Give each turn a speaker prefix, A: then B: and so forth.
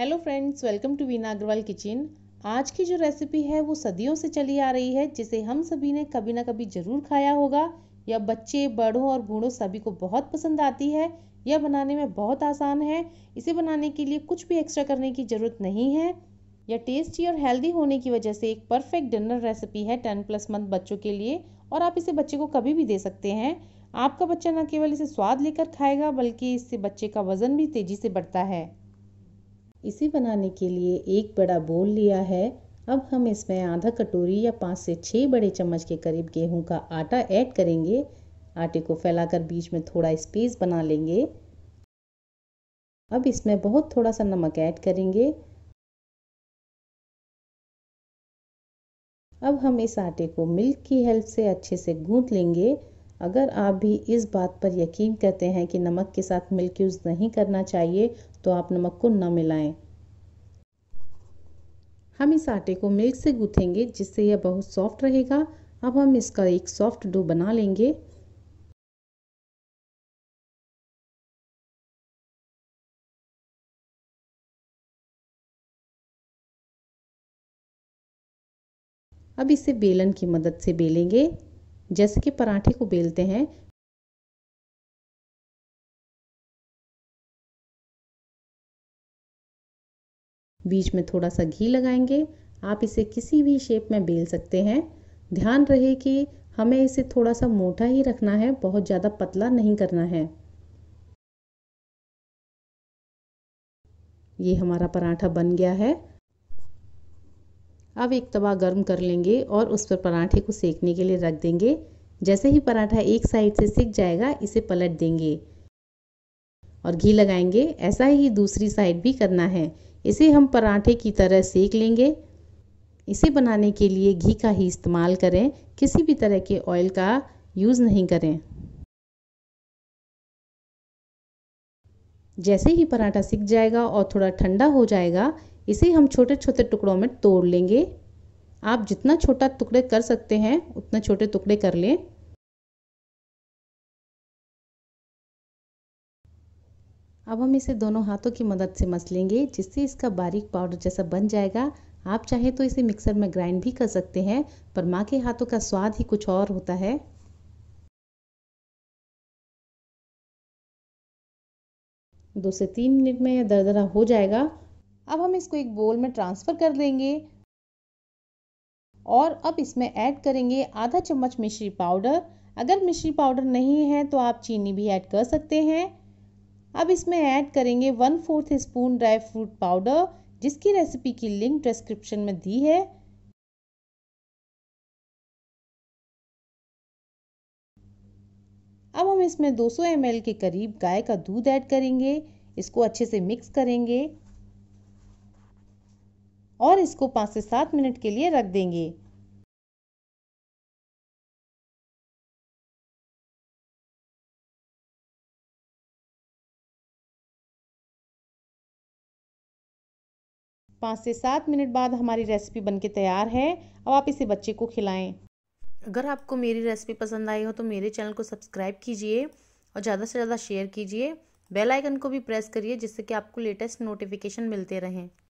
A: hello friends welcome to Veena Agarwal kitchen आज की जो रेसिपी है वो सदियों से चली आ रही है जिसे हम सभी ने कभी ना कभी ज़रूर खाया होगा यह बच्चे बड़ों और बूढ़ों सभी को बहुत पसंद आती है यह बनाने में बहुत आसान है इसे बनाने के लिए कुछ भी एक्स्ट्रा करने की ज़रूरत नहीं है यह टेस्टी और हेल्दी होने की वजह से एक परफेक्ट डिनर रेसिपी है टेन प्लस मंथ बच्चों के लिए और आप इसे बच्चे को कभी भी दे सकते हैं आपका बच्चा न केवल इसे स्वाद लेकर खाएगा बल्कि इससे बच्चे का वज़न भी तेज़ी से बढ़ता है इसे बनाने के लिए एक बड़ा बोल लिया है अब हम इसमें आधा कटोरी या पाँच से छः बड़े चम्मच के करीब गेहूं का आटा ऐड करेंगे आटे को फैलाकर बीच
B: में थोड़ा स्पेस बना लेंगे अब इसमें बहुत थोड़ा सा नमक ऐड करेंगे अब
A: हम इस आटे को मिल्क की हेल्प से अच्छे से गूंथ लेंगे अगर आप भी इस बात पर यकीन करते हैं कि नमक के साथ मिल्क यूज़ नहीं करना चाहिए तो आप नमक को न मिलाएं हम इस आटे को मिल्क से गूथेंगे जिससे यह बहुत
B: सॉफ्ट रहेगा अब हम इसका एक सॉफ्ट डो बना लेंगे अब इसे बेलन की मदद से बेलेंगे जैसे कि पराठे को बेलते हैं बीच में थोड़ा सा घी लगाएंगे आप इसे किसी भी शेप में बेल सकते
A: हैं ध्यान रहे कि हमें इसे थोड़ा सा मोटा ही रखना है बहुत ज़्यादा पतला नहीं करना है ये हमारा पराठा बन गया है अब एक तवा गर्म कर लेंगे और उस पर पराठे को सेकने के लिए रख देंगे जैसे ही पराठा एक साइड से सिक जाएगा इसे पलट देंगे और घी लगाएंगे ऐसा ही दूसरी साइड भी करना है इसे हम पराठे की तरह सेक लेंगे इसे बनाने के लिए घी का ही इस्तेमाल करें किसी भी तरह के ऑयल का यूज़ नहीं करें जैसे ही पराठा सिक जाएगा और थोड़ा ठंडा हो जाएगा इसे हम छोटे छोटे टुकड़ों में तोड़ लेंगे आप जितना छोटा टुकड़े कर सकते हैं उतना छोटे टुकड़े कर लें अब हम इसे दोनों हाथों की मदद से मस लेंगे जिससे इसका बारीक पाउडर जैसा बन जाएगा आप चाहे तो इसे मिक्सर में ग्राइंड भी कर सकते हैं पर माँ के हाथों का स्वाद ही कुछ और होता है दो से तीन मिनट में यह दरदरा हो जाएगा अब हम इसको एक बोल में ट्रांसफ़र कर देंगे और अब इसमें ऐड करेंगे आधा चम्मच मिश्री पाउडर अगर मिश्री पाउडर नहीं है तो आप चीनी भी ऐड कर सकते हैं अब इसमें ऐड करेंगे one fourth spoon dry fruit
B: powder जिसकी रेसिपी की लिंक डिस्क्रिप्शन में दी है अब हम इसमें
A: 200 ml के करीब गाय का दूध ऐड करेंगे इसको अच्छे से मिक्स करेंगे
B: और इसको पाँच से सात मिनट के लिए रख देंगे पाँच से सात मिनट बाद हमारी रेसिपी बनके तैयार है अब आप इसे बच्चे को
A: खिलाएं अगर आपको मेरी रेसिपी पसंद आई हो तो मेरे चैनल को सब्सक्राइब कीजिए और
B: ज़्यादा से ज़्यादा शेयर कीजिए बेल आइकन को भी प्रेस करिए जिससे कि आपको लेटेस्ट नोटिफिकेशन मिलते रहें